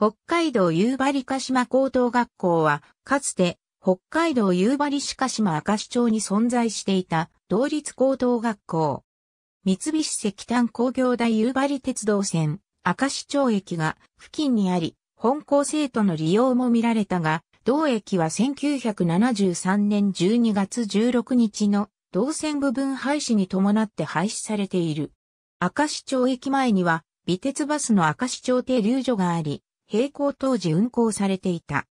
北海道夕張鹿島高等学校は、かつて、北海道夕張鹿島明石町に存在していた、同立高等学校。三菱石炭工業大夕張鉄道線、明石町駅が付近にあり、本校生徒の利用も見られたが、同駅は1973年12月16日の同線部分廃止に伴って廃止されている。明石町駅前には、美鉄バスの明石町停留所があり、並行当時運行されていた。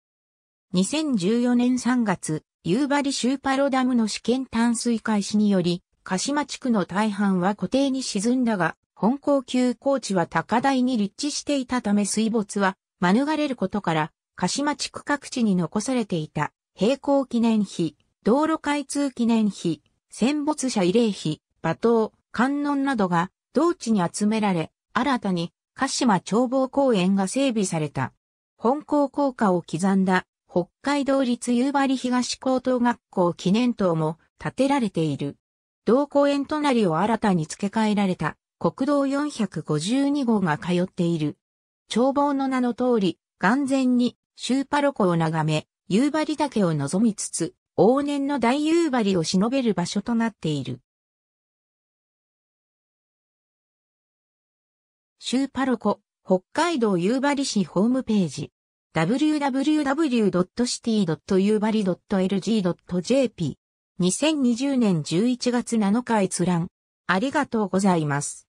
2014年3月、夕張シューパロダムの試験淡水開始により、鹿島地区の大半は固定に沈んだが、本校級行地は高台に立地していたため水没は免れることから、鹿島地区各地に残されていた、並行記念碑、道路開通記念碑、戦没者慰霊碑、馬頭、観音などが同地に集められ、新たに鹿島眺望公園が整備された。本校校歌を刻んだ北海道立夕張東高等学校記念塔も建てられている。同公園隣を新たに付け替えられた国道452号が通っている。眺望の名の通り、眼前にシューパロコを眺め、夕張岳を望みつつ、往年の大夕張を忍べる場所となっている。シューパロコ、北海道夕張市ホームページ。www.city.yubari.lg.jp2020 年11月7日閲覧。ありがとうございます。